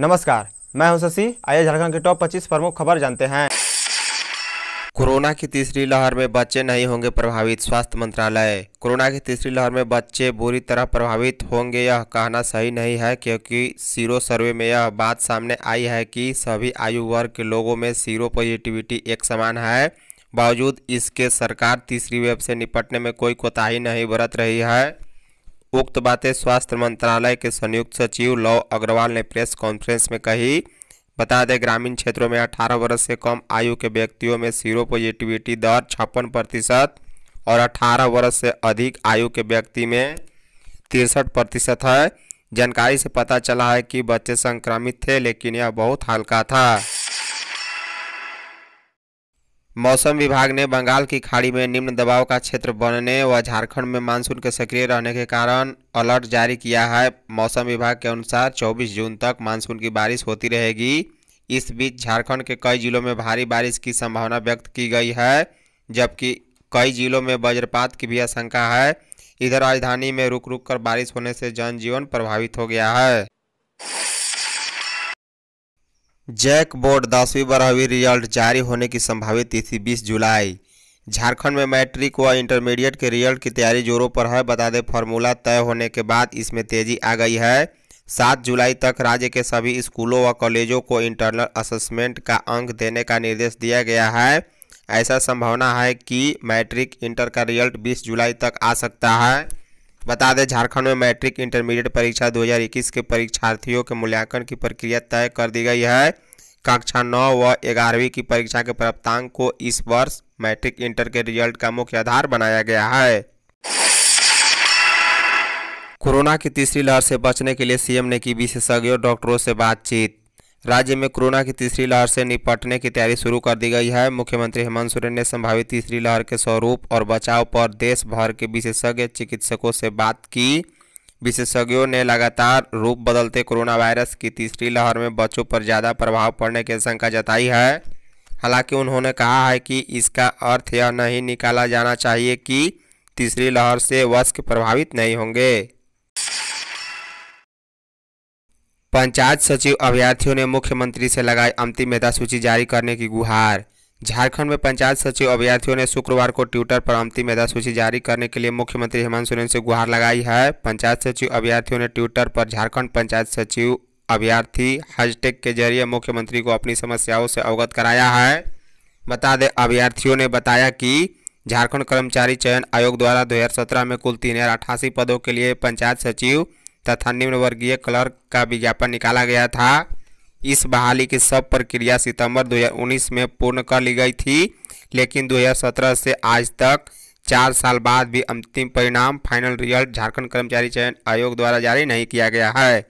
नमस्कार मैं हूं शशि आइए झारखंड के टॉप 25 प्रमुख खबर जानते हैं कोरोना की तीसरी लहर में बच्चे नहीं होंगे प्रभावित स्वास्थ्य मंत्रालय कोरोना की तीसरी लहर में बच्चे बुरी तरह प्रभावित होंगे यह कहना सही नहीं है क्योंकि सीरो सर्वे में यह बात सामने आई है कि सभी आयु वर्ग के लोगों में सीरो पॉजिटिविटी एक समान है बावजूद इसके सरकार तीसरी वेब से निपटने में कोई कोताही नहीं बरत रही है उक्त बातें स्वास्थ्य मंत्रालय के संयुक्त सचिव लव अग्रवाल ने प्रेस कॉन्फ्रेंस में कही बता दें ग्रामीण क्षेत्रों में 18 वर्ष से कम आयु के व्यक्तियों में सीरो पॉजिटिविटी दर छप्पन प्रतिशत और 18 वर्ष से अधिक आयु के व्यक्ति में तिरसठ प्रतिशत है जानकारी से पता चला है कि बच्चे संक्रमित थे लेकिन यह बहुत हल्का था मौसम विभाग ने बंगाल की खाड़ी में निम्न दबाव का क्षेत्र बनने व झारखंड में मानसून के सक्रिय रहने के कारण अलर्ट जारी किया है मौसम विभाग के अनुसार 24 जून तक मानसून की बारिश होती रहेगी इस बीच झारखंड के कई जिलों में भारी बारिश की संभावना व्यक्त की गई है जबकि कई जिलों में वज्रपात की भी आशंका है इधर राजधानी में रुक रुक कर बारिश होने से जनजीवन प्रभावित हो गया है जैक बोर्ड दसवीं बारहवीं रिजल्ट जारी होने की संभावित तिथि 20 जुलाई झारखंड में मैट्रिक व इंटरमीडिएट के रिजल्ट की तैयारी जोरों पर है बता दें फॉर्मूला तय होने के बाद इसमें तेजी आ गई है सात जुलाई तक राज्य के सभी स्कूलों व कॉलेजों को इंटरनल असेसमेंट का अंक देने का निर्देश दिया गया है ऐसा संभावना है कि मैट्रिक इंटर का रिजल्ट बीस जुलाई तक आ सकता है बता दें झारखंड में मैट्रिक इंटरमीडिएट परीक्षा 2021 के परीक्षार्थियों के मूल्यांकन की प्रक्रिया तय कर दी गई है कक्षा नौ व ग्यारहवीं की परीक्षा के प्राप्तांक को इस वर्ष मैट्रिक इंटर के रिजल्ट का मुख्य आधार बनाया गया है कोरोना की तीसरी लहर से बचने के लिए सीएम ने की विशेषज्ञों डॉक्टरों से बातचीत राज्य में कोरोना की तीसरी लहर से निपटने की तैयारी शुरू कर दी गई है मुख्यमंत्री हेमंत सोरेन ने संभावित तीसरी लहर के स्वरूप और बचाव पर देश भर के विशेषज्ञ चिकित्सकों से बात की विशेषज्ञों ने लगातार रूप बदलते कोरोना वायरस की तीसरी लहर में बच्चों पर ज़्यादा प्रभाव पड़ने की आशंका जताई है हालांकि उन्होंने कहा है कि इसका अर्थ यह नहीं निकाला जाना चाहिए कि तीसरी लहर से वस्क प्रभावित नहीं होंगे पंचायत सचिव अभ्यर्थियों ने मुख्यमंत्री से लगाई अंतिम मेधा सूची जारी करने की गुहार झारखंड में पंचायत सचिव अभ्यर्थियों ने शुक्रवार को ट्विटर पर अंतिम मेधा सूची जारी करने के लिए मुख्यमंत्री हेमंत सोरेन से गुहार लगाई है पंचायत सचिव अभ्यर्थियों ने ट्विटर पर झारखंड पंचायत सचिव अभ्यर्थी हैशटैग के जरिए मुख्यमंत्री को अपनी समस्याओं से अवगत कराया है बता दें अभ्यर्थियों ने बताया कि झारखंड कर्मचारी चयन आयोग द्वारा दो में कुल तीन पदों के लिए पंचायत सचिव तथा निम्न वर्गीय क्लर्क का विज्ञापन निकाला गया था इस बहाली की सब प्रक्रिया सितंबर 2019 में पूर्ण कर ली गई थी लेकिन 2017 से आज तक चार साल बाद भी अंतिम परिणाम फाइनल रिजल्ट झारखंड कर्मचारी चयन आयोग द्वारा जारी नहीं किया गया है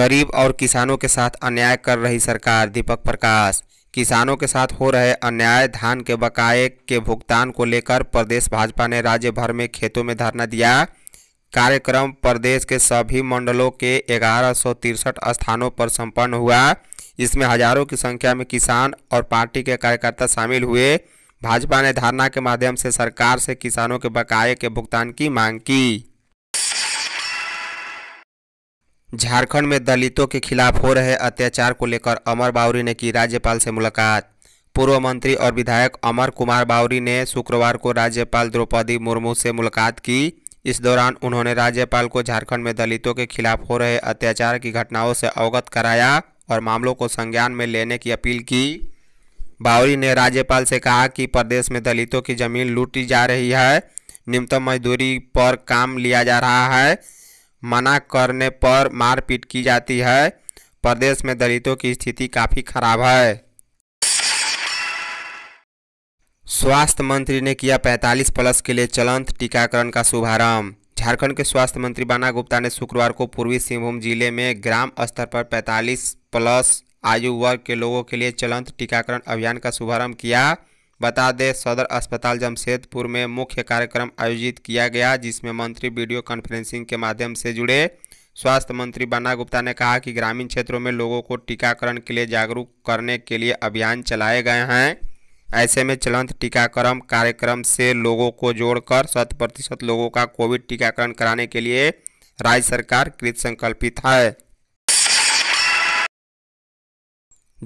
गरीब और किसानों के साथ अन्याय कर रही सरकार दीपक प्रकाश किसानों के साथ हो रहे अन्याय धान के बकाए के भुगतान को लेकर प्रदेश भाजपा ने राज्य भर में खेतों में धरना दिया कार्यक्रम प्रदेश के सभी मंडलों के ग्यारह स्थानों पर संपन्न हुआ इसमें हजारों की संख्या में किसान और पार्टी के कार्यकर्ता शामिल हुए भाजपा ने धरना के माध्यम से सरकार से किसानों के बकाए के भुगतान की मांग की झारखंड में दलितों के खिलाफ हो रहे अत्याचार को लेकर अमर बावरी ने की राज्यपाल से मुलाकात पूर्व मंत्री और विधायक अमर कुमार बावरी ने शुक्रवार को राज्यपाल द्रौपदी मुर्मू से मुलाकात की इस दौरान उन्होंने राज्यपाल को झारखंड में दलितों के खिलाफ हो रहे अत्याचार की घटनाओं से अवगत कराया और मामलों को संज्ञान में लेने की अपील की बावरी ने राज्यपाल से कहा कि प्रदेश में दलितों की जमीन लूटी जा रही है न्यूनतम मजदूरी पर काम लिया जा रहा है मना करने पर मारपीट की जाती है प्रदेश में दलितों की स्थिति काफ़ी खराब है स्वास्थ्य मंत्री ने किया 45 प्लस के लिए चलंत टीकाकरण का शुभारंभ झारखंड के स्वास्थ्य मंत्री बाना गुप्ता ने शुक्रवार को पूर्वी सिंहभूम जिले में ग्राम स्तर पर 45 प्लस आयु वर्ग के लोगों के लिए चलंत टीकाकरण अभियान का शुभारंभ किया बता दें सदर अस्पताल जमशेदपुर में मुख्य कार्यक्रम आयोजित किया गया जिसमें मंत्री वीडियो कॉन्फ्रेंसिंग के माध्यम से जुड़े स्वास्थ्य मंत्री बन्ना गुप्ता ने कहा कि ग्रामीण क्षेत्रों में लोगों को टीकाकरण के लिए जागरूक करने के लिए अभियान चलाए गए हैं ऐसे में चलंत टीकाकरण कार्यक्रम से लोगों को जोड़कर शत प्रतिशत लोगों का कोविड टीकाकरण कराने के लिए राज्य सरकार कृत संकल्पित है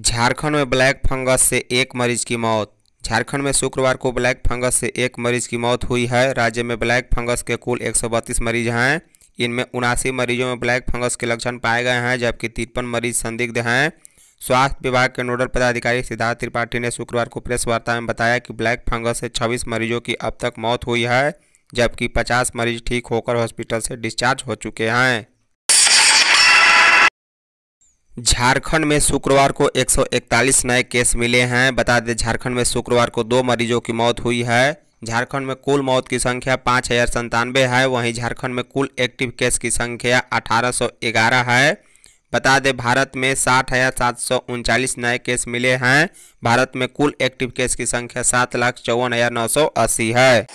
झारखंड में ब्लैक फंगस से एक मरीज की मौत झारखंड में शुक्रवार को ब्लैक फंगस से एक मरीज की मौत हुई है राज्य में ब्लैक फंगस के कुल एक मरीज हैं इनमें उनासी मरीजों में ब्लैक फंगस के लक्षण पाए गए हैं जबकि तिरपन मरीज संदिग्ध हैं स्वास्थ्य विभाग के नोडल पदाधिकारी सिद्धार्थ त्रिपाठी ने शुक्रवार को प्रेस वार्ता में बताया कि ब्लैक फंगस से 26 मरीजों की अब तक मौत हुई है जबकि 50 मरीज ठीक होकर हॉस्पिटल से डिस्चार्ज हो चुके हैं झारखंड में शुक्रवार को 141 नए केस मिले हैं बता दें झारखंड में शुक्रवार को दो मरीजों की मौत हुई है झारखंड में कुल मौत की संख्या पाँच हज़ार संतानवे है वहीं झारखंड में कुल एक्टिव केस की संख्या अठारह सौ ग्यारह है बता दें भारत में साठ हज़ार सात सौ उनचालीस नए केस मिले हैं भारत में कुल एक्टिव केस की संख्या सात लाख चौवन हज़ार नौ सौ अस्सी है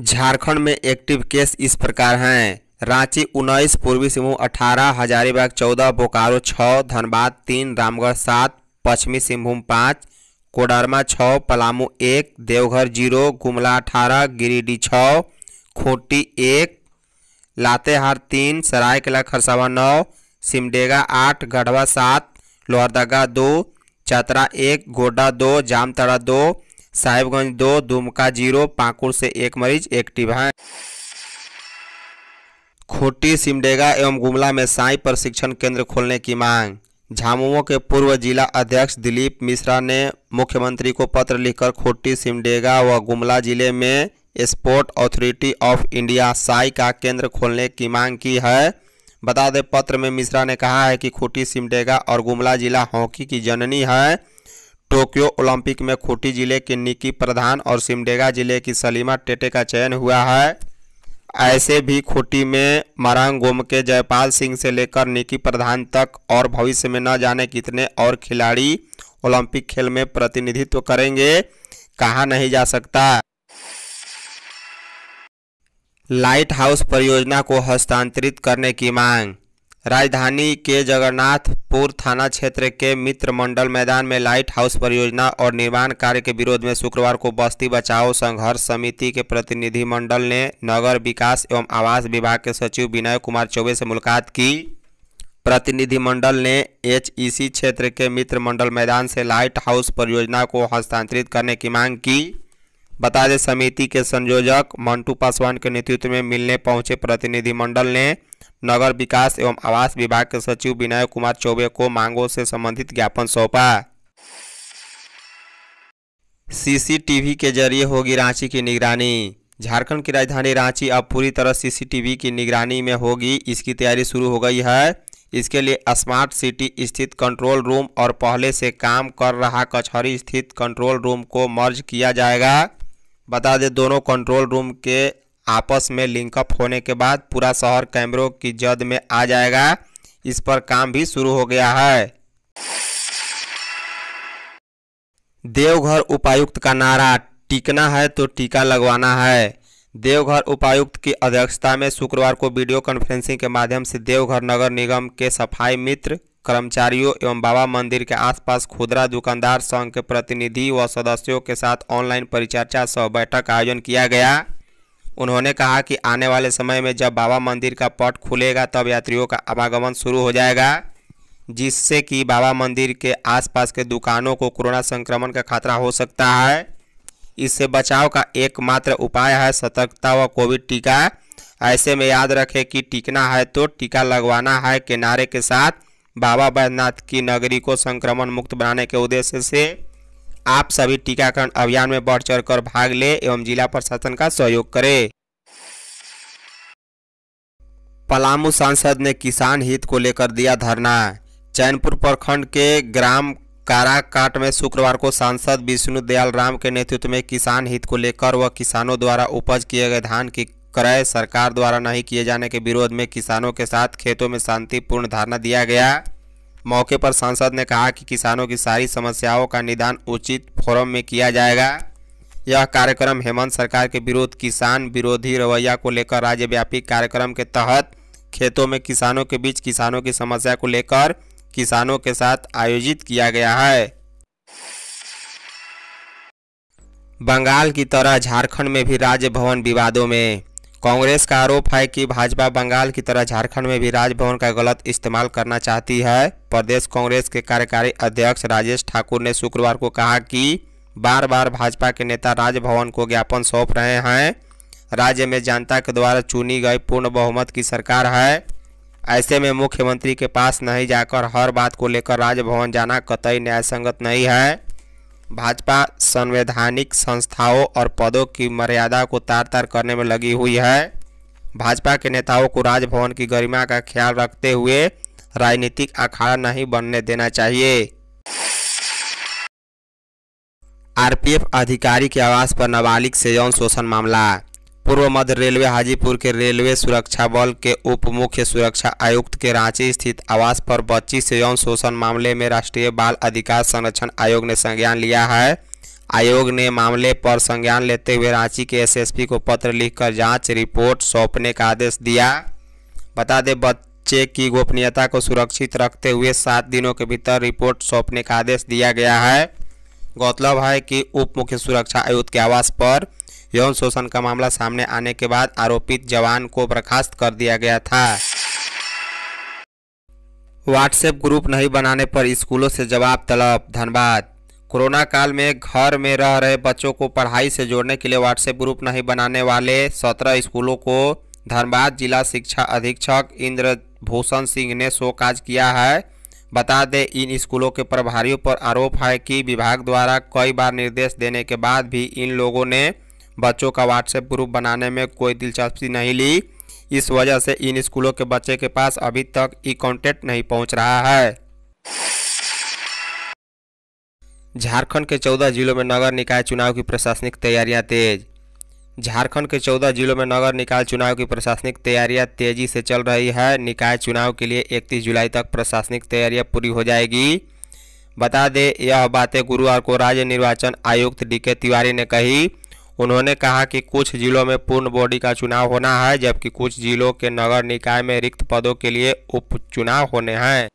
झारखंड में एक्टिव केस इस प्रकार हैं रांची उन्नीस पूर्वी सिंहभूम अठारह हजारीबाग चौदह बोकारो छः धनबाद तीन रामगढ़ सात पश्चिमी सिंहभूम पाँच कोडरमा छः पलामू एक देवघर जीरो गुमला अठारह गिरिडीह छः खूंटी एक लातेहार तीन सरायकला खरसावा नौ सिमडेगा आठ गढ़वा सात लोहरदगा दो चतरा एक गोड्डा दो जामतड़ा दो साहिबगंज दो दुमका जीरो पाकुड़ से एक मरीज एक्टिव है खूंटी सिमडेगा एवं गुमला में साई प्रशिक्षण केंद्र खोलने की मांग झामुमो के पूर्व जिला अध्यक्ष दिलीप मिश्रा ने मुख्यमंत्री को पत्र लिखकर खूंटी सिमडेगा व गुमला जिले में sport authority of India SAI का केंद्र खोलने की मांग की है बता दें पत्र में मिश्रा ने कहा है कि खूंटी सिमडेगा और गुमला जिला हॉकी की जननी है टोक्यो ओलंपिक में खूंटी जिले के निकी प्रधान और सिमडेगा जिले की सलीमा टेटे का चयन हुआ है ऐसे भी खूंटी में मारांगोम के जयपाल सिंह से लेकर निकी प्रधान तक और भविष्य में न जाने कितने और खिलाड़ी ओलंपिक खेल में प्रतिनिधित्व करेंगे कहा नहीं जा सकता लाइट हाउस परियोजना को हस्तांतरित करने की मांग राजधानी के जगन्नाथपुर थाना क्षेत्र के मित्र मंडल मैदान में लाइट हाउस परियोजना और निर्माण कार्य के विरोध में शुक्रवार को बस्ती बचाओ संघर्ष समिति के प्रतिनिधि मंडल ने नगर विकास एवं आवास विभाग के सचिव विनय कुमार चौबे से मुलाकात की प्रतिनिधिमंडल ने एचईसी क्षेत्र के मित्र मंडल मैदान से लाइट हाउस परियोजना को हस्तांतरित करने की मांग की बता दें समिति के संयोजक मंटू पासवान के नेतृत्व में मिलने पहुंचे प्रतिनिधिमंडल ने नगर विकास एवं आवास विभाग के सचिव विनय कुमार चौबे को मांगों से संबंधित ज्ञापन सौंपा सीसीटीवी के जरिए होगी रांची की निगरानी झारखंड की राजधानी रांची अब पूरी तरह सीसीटीवी की निगरानी में होगी इसकी तैयारी शुरू हो गई है इसके लिए स्मार्ट सिटी स्थित कंट्रोल रूम और पहले से काम कर रहा कचहरी स्थित कंट्रोल रूम को मर्ज किया जाएगा बता दें दोनों कंट्रोल रूम के आपस में लिंकअप होने के बाद पूरा शहर कैमरों की जद में आ जाएगा इस पर काम भी शुरू हो गया है देवघर उपायुक्त का नारा टिकना है तो टीका लगवाना है देवघर उपायुक्त की अध्यक्षता में शुक्रवार को वीडियो कॉन्फ्रेंसिंग के माध्यम से देवघर नगर निगम के सफाई मित्र कर्मचारियों एवं बाबा मंदिर के आसपास खुदरा दुकानदार संघ के प्रतिनिधि व सदस्यों के साथ ऑनलाइन परिचर्चा सह बैठक का आयोजन किया गया उन्होंने कहा कि आने वाले समय में जब बाबा मंदिर का पट खुलेगा तब यात्रियों का आवागमन शुरू हो जाएगा जिससे कि बाबा मंदिर के आसपास के दुकानों को कोरोना संक्रमण का खतरा हो सकता है इससे बचाव का एकमात्र उपाय है सतर्कता व कोविड टीका ऐसे में याद रखें कि टिकना है तो टीका लगवाना है के के साथ बाबा बैद्यनाथ की नगरी को संक्रमण मुक्त बनाने के उद्देश्य से आप सभी टीकाकरण अभियान में बढ़ चढ़ कर भाग ले एवं जिला प्रशासन का सहयोग करें पलामू सांसद ने किसान हित को लेकर दिया धरना चैनपुर प्रखंड के ग्राम काराकाट में शुक्रवार को सांसद विष्णु दयाल राम के नेतृत्व में किसान हित को लेकर व किसानों द्वारा उपज किए गए धान की क्रय सरकार द्वारा नहीं किए जाने के विरोध में किसानों के साथ खेतों में शांतिपूर्ण धरना दिया गया मौके पर सांसद ने कहा कि किसानों की सारी समस्याओं का निदान उचित फोरम में किया जाएगा यह कार्यक्रम हेमंत सरकार के विरोध किसान विरोधी रवैया को लेकर राज्यव्यापी कार्यक्रम के तहत खेतों में किसानों के बीच किसानों की समस्या को लेकर किसानों के साथ आयोजित किया गया है बंगाल की तरह झारखंड में भी राज्य भवन विवादों में कांग्रेस का आरोप है कि भाजपा बंगाल की तरह झारखंड में भी राजभवन का गलत इस्तेमाल करना चाहती है प्रदेश कांग्रेस के कार्यकारी अध्यक्ष राजेश ठाकुर ने शुक्रवार को कहा कि बार बार भाजपा के नेता राजभवन को ज्ञापन सौंप रहे हैं राज्य में जनता के द्वारा चुनी गई पूर्ण बहुमत की सरकार है ऐसे में मुख्यमंत्री के पास नहीं जाकर हर बात को लेकर राजभवन जाना कतई न्याय नहीं है भाजपा संवैधानिक संस्थाओं और पदों की मर्यादा को तार तार करने में लगी हुई है भाजपा के नेताओं को राजभवन की गरिमा का ख्याल रखते हुए राजनीतिक अखाड़ा नहीं बनने देना चाहिए आरपीएफ अधिकारी के आवास पर नाबालिग से यौन शोषण मामला पूर्व मध्य रेलवे हाजीपुर के रेलवे सुरक्षा बल के उप मुख्य सुरक्षा आयुक्त के रांची स्थित आवास पर बच्ची से यौन शोषण मामले में राष्ट्रीय बाल अधिकार संरक्षण आयोग ने संज्ञान लिया है आयोग ने मामले पर संज्ञान लेते हुए रांची के एसएसपी को पत्र लिखकर जांच रिपोर्ट सौंपने का आदेश दिया बता दें बच्चे की गोपनीयता को सुरक्षित रखते हुए सात दिनों के भीतर रिपोर्ट सौंपने का आदेश दिया गया है गौरतलब है कि उप मुख्य सुरक्षा आयुक्त के आवास पर यौन शोषण का मामला सामने आने के बाद आरोपित जवान को बर्खास्त कर दिया गया था व्हाट्सएप ग्रुप नहीं बनाने पर स्कूलों से जवाब तलब धनबाद कोरोना काल में घर में रह रहे बच्चों को पढ़ाई से जोड़ने के लिए व्हाट्सएप ग्रुप नहीं बनाने वाले सत्रह स्कूलों को धनबाद जिला शिक्षा अधीक्षक इंद्रभूषण सिंह ने शो काज किया है बता दें इन स्कूलों के प्रभारियों पर आरोप है कि विभाग द्वारा कई बार निर्देश देने के बाद भी इन लोगों ने बच्चों का व्हाट्सएप ग्रुप बनाने में कोई दिलचस्पी नहीं ली इस वजह से इन स्कूलों के बच्चे के पास अभी तक ई कॉन्टेक्ट नहीं पहुंच रहा है झारखंड के चौदह जिलों में नगर निकाय चुनाव की प्रशासनिक तैयारियां तेज झारखंड के चौदह जिलों में नगर निकाय चुनाव की प्रशासनिक तैयारियां तेजी से चल रही है निकाय चुनाव के लिए 31 जुलाई तक प्रशासनिक तैयारियां पूरी हो जाएगी बता दें यह बातें गुरुवार को राज्य निर्वाचन आयुक्त डी के तिवारी ने कही उन्होंने कहा कि कुछ जिलों में पूर्ण बॉडी का चुनाव होना है जबकि कुछ जिलों के नगर निकाय में रिक्त पदों के लिए उपचुनाव होने हैं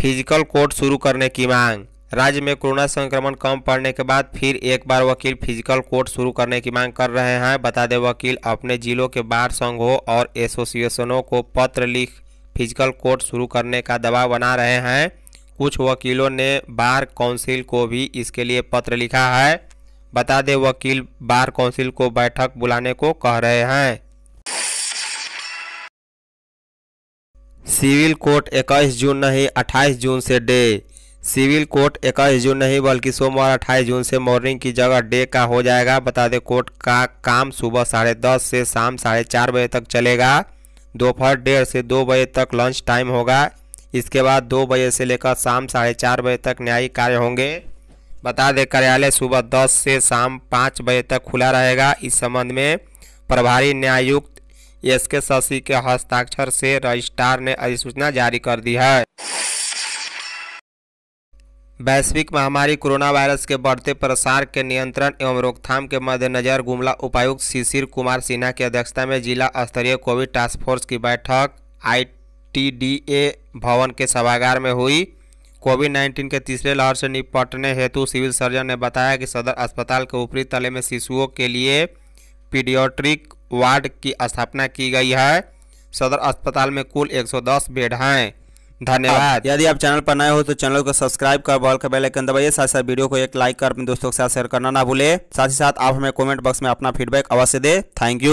फिजिकल कोर्ट शुरू करने की मांग राज्य में कोरोना संक्रमण कम पड़ने के बाद फिर एक बार वकील फिजिकल कोर्ट शुरू करने की मांग कर रहे हैं बता दें वकील अपने जिलों के बार संघों और एसोसिएशनों को पत्र लिख फिजिकल कोर्ट शुरू करने का दबाव बना रहे हैं कुछ वकीलों ने बार काउंसिल को भी इसके लिए पत्र लिखा है बता दें वकील बार काउंसिल को बैठक बुलाने को कह रहे हैं सिविल कोर्ट 21 जून नहीं 28 जून से डे सिविल कोर्ट 21 जून नहीं बल्कि सोमवार 28 जून से मॉर्निंग की जगह डे का हो जाएगा बता दें कोर्ट का काम सुबह साढ़े दस से शाम साढ़े चार बजे तक चलेगा दोपहर डेढ़ से दो बजे तक लंच टाइम होगा इसके बाद दो बजे से लेकर शाम साढ़े चार बजे तक न्यायिक कार्य होंगे बता दें कार्यालय सुबह दस से शाम पाँच बजे तक खुला रहेगा इस संबंध में प्रभारी न्यायुक्त एस के शशि के हस्ताक्षर से रजिस्ट्रार ने अधिसूचना जारी कर दी है वैश्विक महामारी कोरोना वायरस के बढ़ते प्रसार के नियंत्रण एवं रोकथाम के मद्देनजर गुमला उपायुक्त शिशिर कुमार सिन्हा की अध्यक्षता में जिला स्तरीय कोविड टास्क फोर्स की बैठक आईटीडीए भवन के सभागार में हुई कोविड 19 के तीसरे लहर से निपटने हेतु सिविल सर्जन ने बताया कि सदर अस्पताल के ऊपरी तले में शिशुओं के लिए पीडियोट्रिक वार्ड की स्थापना की गई है सदर अस्पताल में कुल 110 बेड हैं धन्यवाद यदि आप चैनल पर नए हो तो चैनल को सब्सक्राइब कर बॉल का बेल आइकन दबाइए साथ साथ वीडियो को एक लाइक कर अपने दोस्तों के साथ शेयर करना ना भूले साथ ही साथ आप हमें कमेंट बॉक्स में अपना फीडबैक अवश्य दे थैंक यू